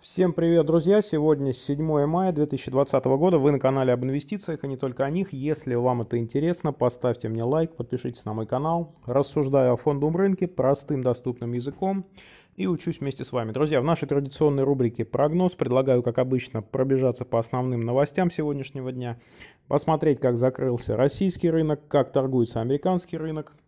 Всем привет, друзья! Сегодня 7 мая 2020 года. Вы на канале об инвестициях и а не только о них. Если вам это интересно, поставьте мне лайк, подпишитесь на мой канал. Рассуждаю о фондовом рынке простым доступным языком и учусь вместе с вами. Друзья, в нашей традиционной рубрике «Прогноз» предлагаю, как обычно, пробежаться по основным новостям сегодняшнего дня, посмотреть, как закрылся российский рынок, как торгуется американский рынок –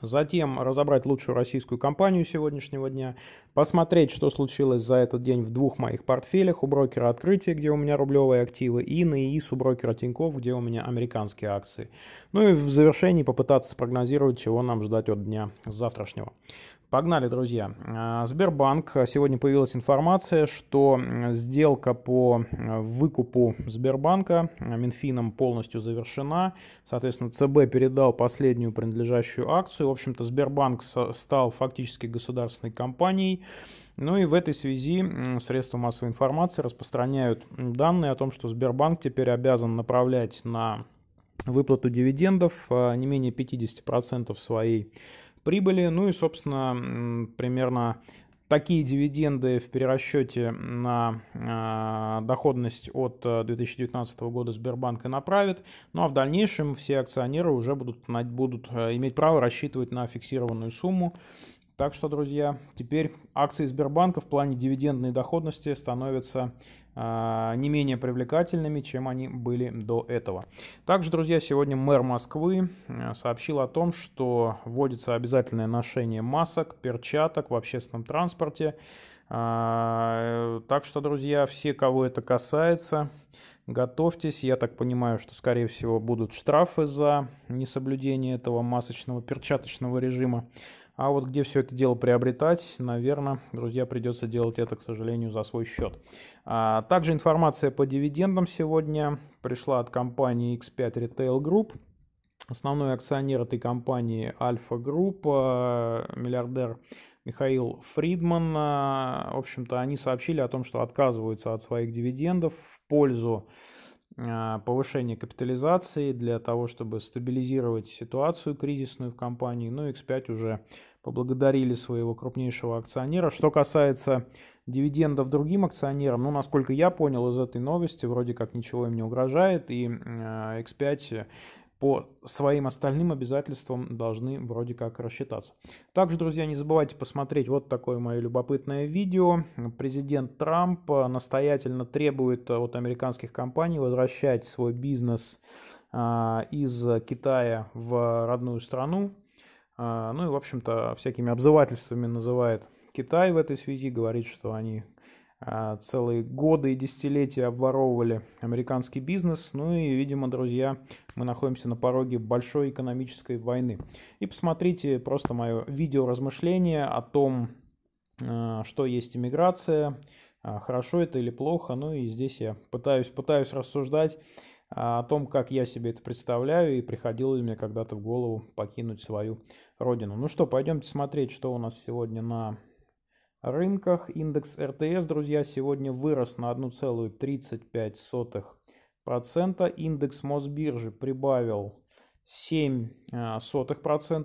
Затем разобрать лучшую российскую компанию сегодняшнего дня, посмотреть, что случилось за этот день в двух моих портфелях, у брокера открытия, где у меня рублевые активы, и на ИИС у брокера Тинькофф, где у меня американские акции. Ну и в завершении попытаться спрогнозировать, чего нам ждать от дня завтрашнего. Погнали, друзья. А, Сбербанк. Сегодня появилась информация, что сделка по э, выкупу Сбербанка э, Минфином полностью завершена. Соответственно, ЦБ передал последнюю принадлежащую акцию. В общем-то, Сбербанк стал фактически государственной компанией. Ну и в этой связи средства массовой информации распространяют данные о том, что Сбербанк теперь обязан направлять на выплату дивидендов э, не менее 50% своей прибыли. Ну и, собственно, примерно такие дивиденды в перерасчете на э, доходность от 2019 э, года Сбербанк и направит. Ну а в дальнейшем все акционеры уже будут, будут э, иметь право рассчитывать на фиксированную сумму. Так что, друзья, теперь акции Сбербанка в плане дивидендной доходности становятся а, не менее привлекательными, чем они были до этого. Также, друзья, сегодня мэр Москвы э, сообщил о том, что вводится обязательное ношение масок, перчаток в общественном транспорте. А, так что, друзья, все, кого это касается, готовьтесь. Я так понимаю, что, скорее всего, будут штрафы за несоблюдение этого масочного перчаточного режима. А вот где все это дело приобретать, наверное, друзья, придется делать это, к сожалению, за свой счет. А, также информация по дивидендам сегодня пришла от компании X5 Retail Group. Основной акционер этой компании Альфа Групп, миллиардер Михаил Фридман. А, в общем-то, они сообщили о том, что отказываются от своих дивидендов в пользу а, повышение капитализации для того, чтобы стабилизировать ситуацию кризисную в компании. Ну, X5 уже поблагодарили своего крупнейшего акционера. Что касается дивидендов другим акционерам, ну, насколько я понял из этой новости, вроде как ничего им не угрожает, и а, X5 по своим остальным обязательствам должны вроде как рассчитаться. Также, друзья, не забывайте посмотреть вот такое мое любопытное видео. Президент Трамп э, настоятельно требует э, от американских компаний возвращать свой бизнес э, из Китая в родную страну. Ну и, в общем-то, всякими обзывательствами называет Китай в этой связи, говорит, что они а, целые годы и десятилетия обворовывали американский бизнес. Ну и, видимо, друзья, мы находимся на пороге большой экономической войны. И посмотрите просто мое видео размышление о том, а, что есть иммиграция, а, хорошо это или плохо. Ну и здесь я пытаюсь, пытаюсь рассуждать о том, как я себе это представляю и приходило ли мне когда-то в голову покинуть свою родину. Ну что, пойдемте смотреть, что у нас сегодня на рынках. Индекс РТС, друзья, сегодня вырос на 1,35%. Индекс Мосбиржи прибавил 0,07%. Э,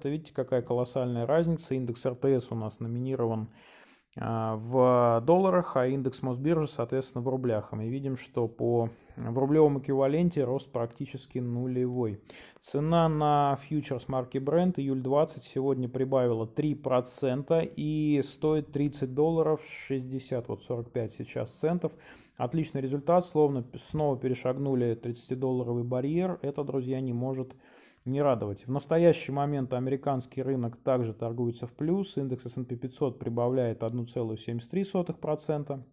Видите, какая колоссальная разница. Индекс РТС у нас номинирован а, в долларах, а индекс Мосбиржи, соответственно, в рублях. А мы видим, что по в рублевом эквиваленте рост практически нулевой. Цена на фьючерс марки Brent июль 20 сегодня прибавила 3% и стоит 30 долларов 60, вот 45 сейчас центов. Отличный результат, словно снова перешагнули 30-долларовый барьер. Это, друзья, не может быть не радовать. В настоящий момент американский рынок также торгуется в плюс. Индекс S&P 500 прибавляет 1,73%.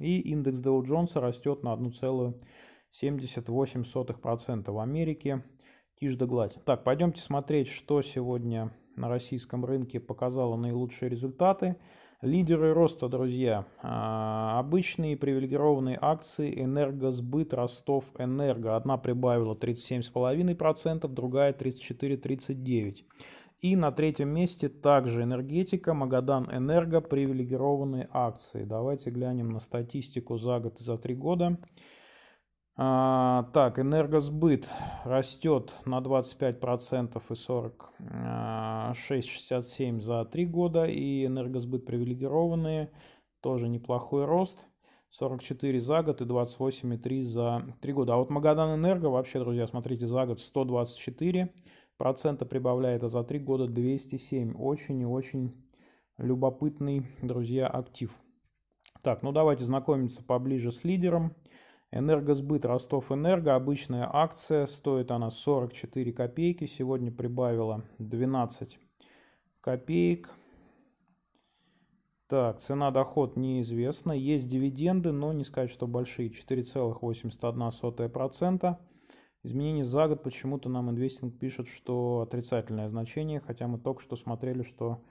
И индекс Dow Jones растет на 1,78%. В Америке тишь да гладь. Так, пойдемте смотреть, что сегодня на российском рынке показало наилучшие результаты. Лидеры роста, друзья. А, обычные привилегированные акции энергосбыт Ростов-Энерго. Одна прибавила 37,5%, другая 34,39%. И на третьем месте также энергетика, Магадан Энерго, привилегированные акции. Давайте глянем на статистику за год и за три года. А, так, энергосбыт растет на 25% и 46,67 а, за 3 года. И энергосбыт привилегированные тоже неплохой рост. 44 за год и 28,3 за 3 года. А вот Магадан Энерго вообще, друзья, смотрите, за год 124 процента прибавляет, а за 3 года 207. Очень и очень любопытный, друзья, актив. Так, ну давайте знакомиться поближе с лидером. Энергосбыт Ростов-Энерго. Обычная акция. Стоит она 44 копейки. Сегодня прибавила 12 копеек. Так, цена-доход неизвестна. Есть дивиденды, но не сказать, что большие. 4,81%. Изменение за год почему-то нам инвестинг пишет, что отрицательное значение, хотя мы только что смотрели, что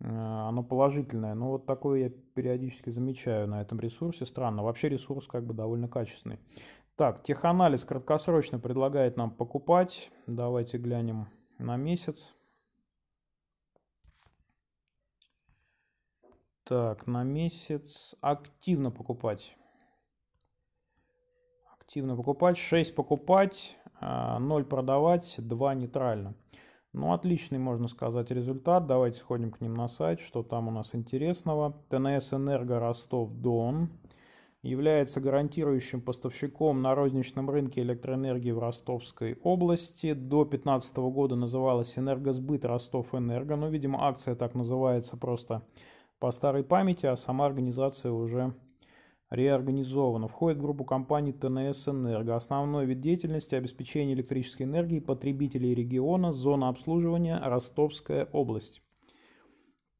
Э, оно положительное. Но ну, вот такое я периодически замечаю на этом ресурсе. Странно. Вообще ресурс как бы довольно качественный. Так, теханализ краткосрочно предлагает нам покупать. Давайте глянем на месяц. Так, на месяц активно покупать. Активно покупать. 6 покупать, 0 э, продавать, 2 нейтрально. Ну, отличный, можно сказать, результат. Давайте сходим к ним на сайт, что там у нас интересного. ТНС «Энерго Ростов-Дон» является гарантирующим поставщиком на розничном рынке электроэнергии в Ростовской области. До 2015 года называлась «Энергосбыт Ростов-Энерго». Ну, видимо, акция так называется просто по старой памяти, а сама организация уже реорганизовано. Входит в группу компаний ТНС «Энерго». Основной вид деятельности – обеспечение электрической энергии потребителей региона, зона обслуживания, Ростовская область.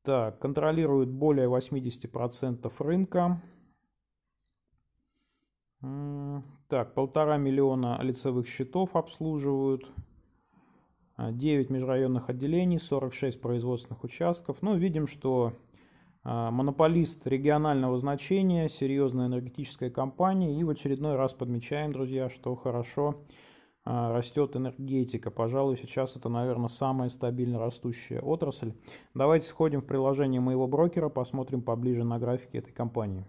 Так, контролирует более 80% рынка. Так, полтора миллиона лицевых счетов обслуживают. 9 межрайонных отделений, 46 производственных участков. Ну, видим, что а, монополист регионального значения, серьезная энергетическая компания. И в очередной раз подмечаем, друзья, что хорошо а, растет энергетика. Пожалуй, сейчас это, наверное, самая стабильно растущая отрасль. Давайте сходим в приложение моего брокера, посмотрим поближе на графики этой компании.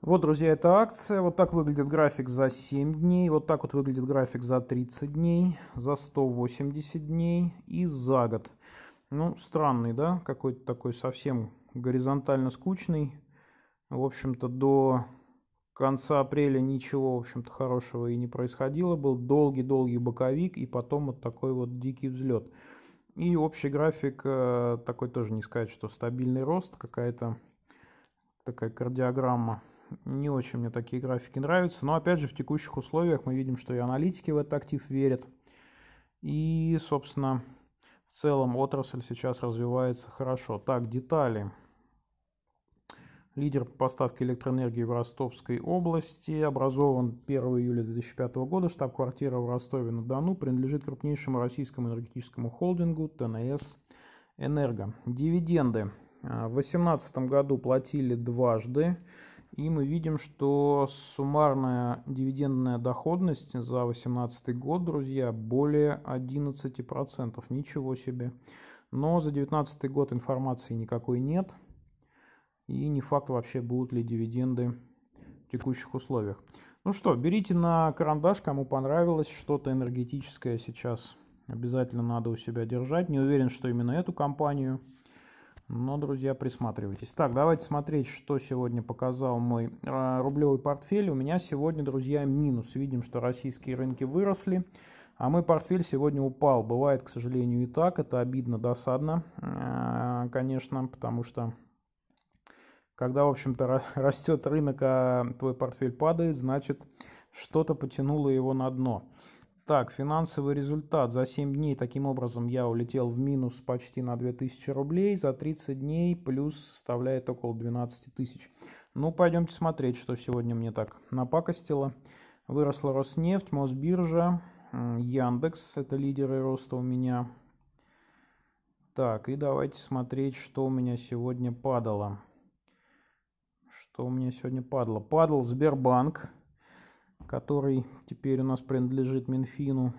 Вот, друзья, это акция. Вот так выглядит график за 7 дней. Вот так вот выглядит график за 30 дней, за 180 дней и за год. Ну, странный, да, какой-то такой совсем горизонтально скучный. В общем-то, до конца апреля ничего, в общем-то, хорошего и не происходило. Был долгий-долгий боковик и потом вот такой вот дикий взлет. И общий график э, такой тоже не сказать, что стабильный рост, какая-то такая кардиограмма. Не очень мне такие графики нравятся, но опять же в текущих условиях мы видим, что и аналитики в этот актив верят. И, собственно, в целом отрасль сейчас развивается хорошо. Так, детали. Лидер по поставке электроэнергии в Ростовской области. Образован 1 июля 2005 года. Штаб-квартира в Ростове-на-Дону. Принадлежит крупнейшему российскому энергетическому холдингу ТНС «Энерго». Дивиденды. А, в 2018 году платили дважды. И мы видим, что суммарная дивидендная доходность за 2018 год, друзья, более 11%. Ничего себе. Но за 2019 год информации никакой нет. И не факт вообще, будут ли дивиденды в текущих условиях. Ну что, берите на карандаш, кому понравилось что-то энергетическое сейчас. Обязательно надо у себя держать. Не уверен, что именно эту компанию. Но, друзья, присматривайтесь. Так, давайте смотреть, что сегодня показал мой а, рублевый портфель. У меня сегодня, друзья, минус. Видим, что российские рынки выросли, а мой портфель сегодня упал. Бывает, к сожалению, и так. Это обидно, досадно, а, конечно, потому что когда, в общем-то, растет рынок, а твой портфель падает, значит, что-то потянуло его на дно. Так, финансовый результат. За 7 дней таким образом я улетел в минус почти на 2000 рублей. За 30 дней плюс составляет около 12 тысяч. Ну, пойдемте смотреть, что сегодня мне так напакостило. Выросла Роснефть, Мосбиржа, Яндекс. Это лидеры роста у меня. Так, и давайте смотреть, что у меня сегодня падало. Что у меня сегодня падало? Падал Сбербанк который теперь у нас принадлежит Минфину.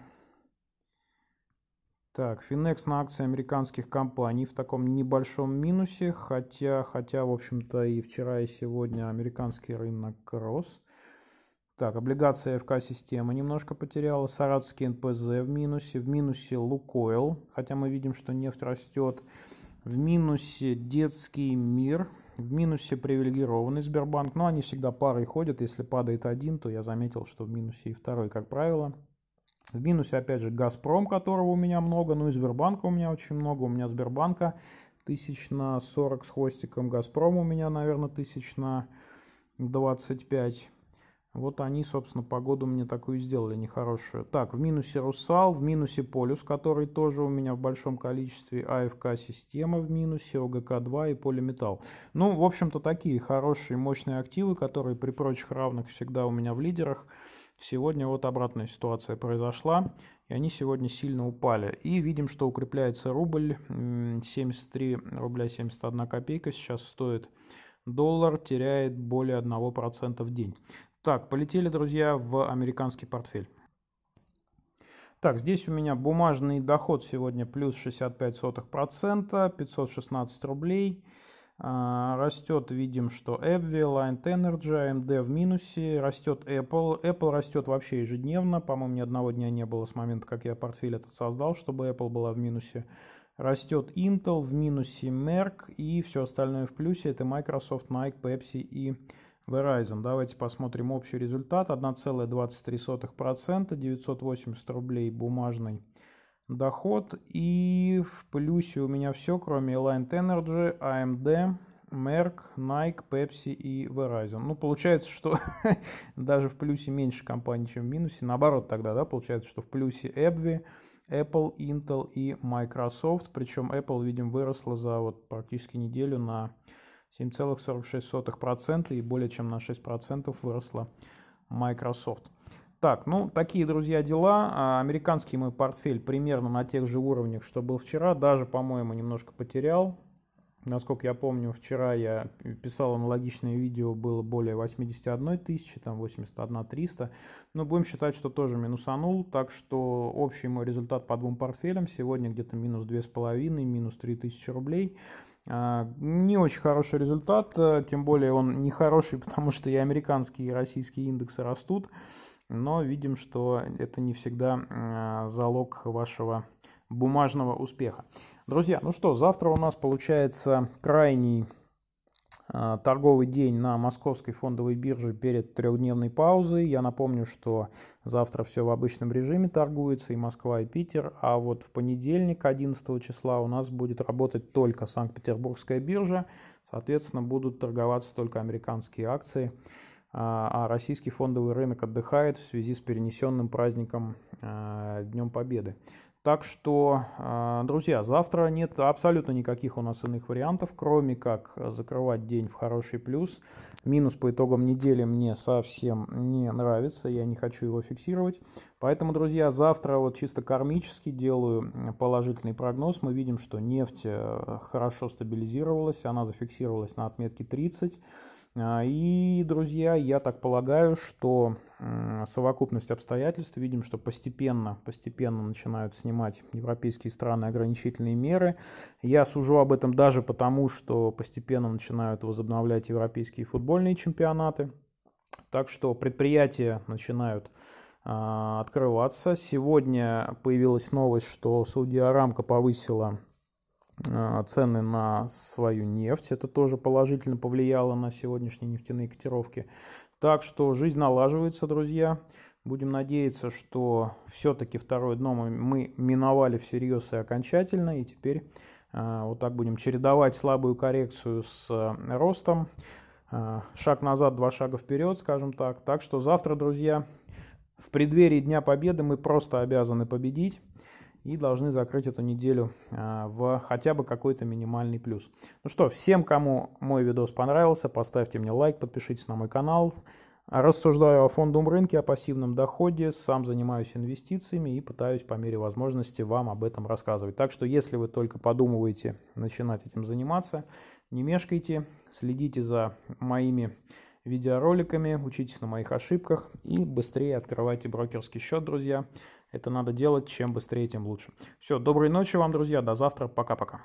Так, Финекс на акции американских компаний в таком небольшом минусе, хотя, хотя, в общем-то, и вчера, и сегодня американский рынок рос. Так, облигация ФК-система немножко потеряла, Саратовский НПЗ в минусе, в минусе Лукойл, хотя мы видим, что нефть растет, в минусе Детский мир – в минусе привилегированный Сбербанк, но они всегда парой ходят. Если падает один, то я заметил, что в минусе и второй, как правило. В минусе, опять же, Газпром, которого у меня много, ну и Сбербанка у меня очень много. У меня Сбербанка тысяч на 40 с хвостиком, Газпром у меня, наверное, тысяч на 25. Вот они, собственно, погоду мне такую сделали нехорошую. Так, в минусе Русал, в минусе Полюс, который тоже у меня в большом количестве. АФК-система в минусе, ОГК-2 и Полиметалл. Ну, в общем-то, такие хорошие, мощные активы, которые при прочих равных всегда у меня в лидерах. Сегодня вот обратная ситуация произошла, и они сегодня сильно упали. И видим, что укрепляется рубль, 73 рубля 71 копейка сейчас стоит доллар теряет более 1% в день. Так, полетели, друзья, в американский портфель. Так, здесь у меня бумажный доход сегодня плюс 65%, 516 рублей. А, растет, видим, что Эбви, Lion Energy, AMD в минусе, растет Apple. Apple растет вообще ежедневно, по-моему, ни одного дня не было с момента, как я портфель этот создал, чтобы Apple была в минусе. Растет Intel, в минусе Merck и все остальное в плюсе. Это Microsoft, Nike, Pepsi и Verizon. Давайте посмотрим общий результат. 1,23%, 980 рублей бумажный доход. И в плюсе у меня все, кроме Alliant Energy, AMD, Merck, Nike, Pepsi и Verizon. Ну, получается, что даже в плюсе меньше компаний, чем в минусе. Наоборот тогда, да, получается, что в плюсе Ebvi, Apple, Intel и Microsoft. Причем Apple, видим, выросла за вот практически неделю на 7,46% и более чем на 6% выросла Microsoft. Так, ну такие, друзья, дела. А, американский мой портфель примерно на тех же уровнях, что был вчера. Даже, по-моему, немножко потерял. Насколько я помню, вчера я писал аналогичное видео, было более 81 тысячи, там 81 300. Но будем считать, что тоже минусанул. Так что общий мой результат по двум портфелям сегодня где-то минус 2,5, минус 3 тысячи рублей. А, не очень хороший результат, э, тем более он не хороший, потому что и американские, и российские индексы растут, но видим, что это не всегда э, залог вашего бумажного успеха. Друзья, ну что, завтра у нас получается крайний а, торговый день на московской фондовой бирже перед трехдневной паузой. Я напомню, что завтра все в обычном режиме торгуется и Москва, и Питер. А вот в понедельник, 11 числа, у нас будет работать только Санкт-Петербургская биржа. Соответственно, будут торговаться только американские акции. А, а российский фондовый рынок отдыхает в связи с перенесенным праздником а, Днем Победы. Так что, э, друзья, завтра нет абсолютно никаких у нас иных вариантов, кроме как закрывать день в хороший плюс. Минус по итогам недели мне совсем не нравится, я не хочу его фиксировать. Поэтому, друзья, завтра вот чисто кармически делаю положительный прогноз. Мы видим, что нефть э, хорошо стабилизировалась, она зафиксировалась на отметке 30. А, и, друзья, я так полагаю, что совокупность обстоятельств, видим, что постепенно, постепенно начинают снимать европейские страны ограничительные меры. Я сужу об этом даже потому, что постепенно начинают возобновлять европейские футбольные чемпионаты. Так что предприятия начинают а, открываться. Сегодня появилась новость, что Саудия Арамка повысила а, цены на свою нефть. Это тоже положительно повлияло на сегодняшние нефтяные котировки. Так что жизнь налаживается, друзья. Будем надеяться, что все-таки второе дно мы миновали всерьез и окончательно. И теперь а, вот так будем чередовать слабую коррекцию с а, ростом. Шаг назад, два шага вперед, скажем так. Так что завтра, друзья, в преддверии Дня Победы мы просто обязаны победить и должны закрыть эту неделю а, в хотя бы какой-то минимальный плюс. Ну что, всем, кому мой видос понравился, поставьте мне лайк, подпишитесь на мой канал. Рассуждаю о фондовом рынке, о пассивном доходе, сам занимаюсь инвестициями и пытаюсь по мере возможности вам об этом рассказывать. Так что, если вы только подумываете начинать этим заниматься, не мешкайте, следите за моими видеороликами, учитесь на моих ошибках и быстрее открывайте брокерский счет, друзья. Это надо делать, чем быстрее, тем лучше. Все, доброй ночи вам, друзья, до завтра, пока-пока.